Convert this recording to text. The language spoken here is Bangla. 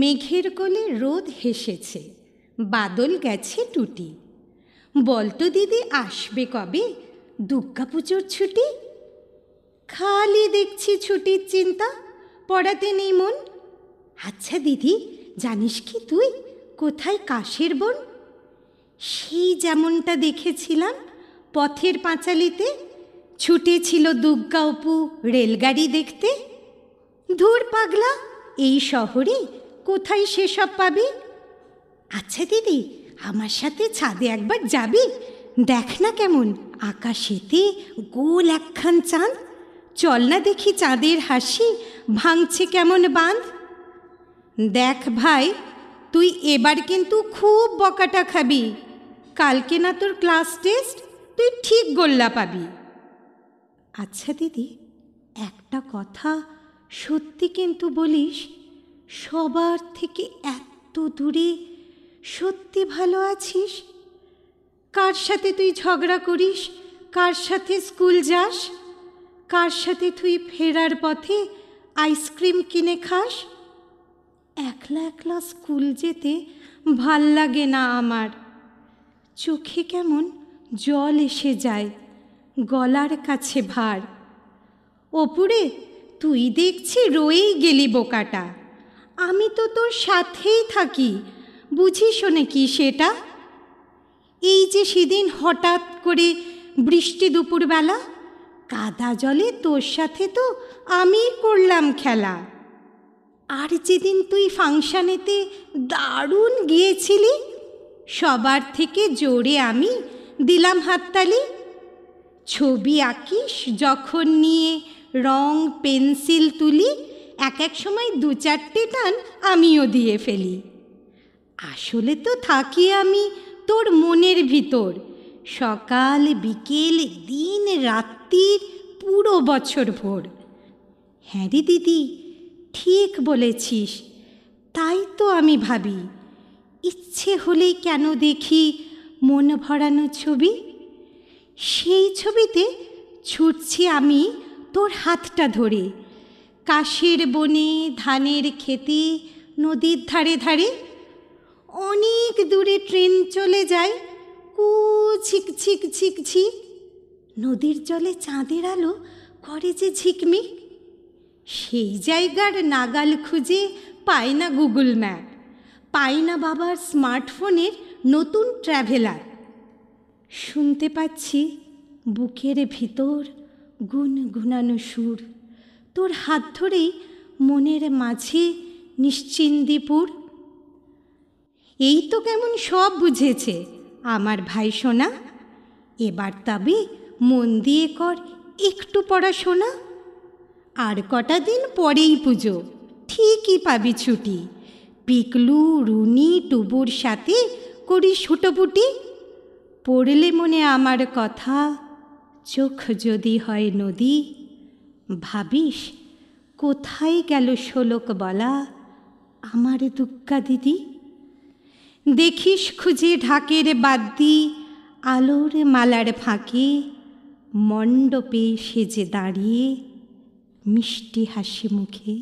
মেঘের কোলে রোদ হেসেছে বাদল গেছে টুটি বলতো দিদি আসবে কবে দুর্গাপুজোর ছুটি খালি দেখছি ছুটির চিন্তা পড়াতে নেই মন আচ্ছা দিদি জানিস কি তুই কোথায় কাশের বোন সেই যেমনটা দেখেছিলাম পথের পাঁচালিতে ছুটেছিল দুর্গা অপু রেলগাড়ি দেখতে ধুর পাগলা এই শহরে কোথায় সেসব পাবি আচ্ছা দিদি আমার সাথে ছাদে একবার যাবি দেখ না কেমন আকাশেতে গোল একখান চাঁদ চল না দেখি চাঁদের হাসি ভাঙছে কেমন বাঁধ দেখ ভাই তুই এবার কিন্তু খুব বকাটা খাবি কালকে না তোর ক্লাস টেস্ট তুই ঠিক গোল্লা পাবি আচ্ছা দিদি একটা কথা সত্যি কিন্তু বলিস সবার থেকে এত দূরে সত্যি ভালো আছিস কার সাথে তুই ঝগড়া করিস কার সাথে স্কুল যাস কার সাথে তুই ফেরার পথে আইসক্রিম কিনে খাস একলা একলা স্কুল যেতে ভাল লাগে না আমার চোখে কেমন জল এসে যায় গলার কাছে ভার ওপরে তুই দেখছি রয়েই গেলি বোকাটা আমি তো তোর সাথেই থাকি শোনে কি সেটা এই যে সেদিন হঠাৎ করে বৃষ্টি দুপুরবেলা কাদা জলে তোর সাথে তো আমি করলাম খেলা আর যেদিন তুই ফাংশানেতে দারুণ গিয়েছিলি সবার থেকে জোরে আমি দিলাম হাততালি ছবি আঁকিস যখন নিয়ে রং পেন্সিল তুলি এক এক সময় দু চারটে টান আমিও দিয়ে ফেলি আসলে তো থাকি আমি তোর মনের ভিতর সকাল বিকেল দিন রাত্রির পুরো বছর ভোর হ্যাঁ রে দিদি ঠিক বলেছিস তাই তো আমি ভাবি ইচ্ছে হলে কেন দেখি মন ভরানো ছবি সেই ছবিতে ছুটছি আমি তোর হাতটা ধরে কাশির বনে ধানের খেতে নদীর ধারে ধারে অনেক দূরে ট্রেন চলে যায় কু ঝিক ঝিক ছিক ঝিক নদীর জলে চাঁদের আলো করে যে ঝিকমিক সেই জায়গার নাগাল খুঁজে পায় না গুগল ম্যাপ পায় না বাবার স্মার্টফোনের নতুন ট্র্যাভেলার শুনতে পাচ্ছি বুকের ভিতর গুনগুনানো সুর তোর হাত ধরেই মনের মাঝে নিশ্চিন্দিপুর এই তো কেমন সব বুঝেছে আমার ভাই সোনা এবার তবে মন দিয়ে কর একটু পড়াশোনা আর কটা দিন পরেই পুজো ঠিকই পাবি ছুটি পিকলু রুনি টুবুর সাথে করি ছোটপুটি পড়লে মনে আমার কথা চোখ যদি হয় নদী ভাবিস কোথায় গেল শোলক বলা আমার দুগ্গা দিদি দেখিস খুঁজে ঢাকের দি আলোর মালার ফাঁকে মণ্ডপে সেজে দাঁড়িয়ে মিষ্টি হাসি মুখে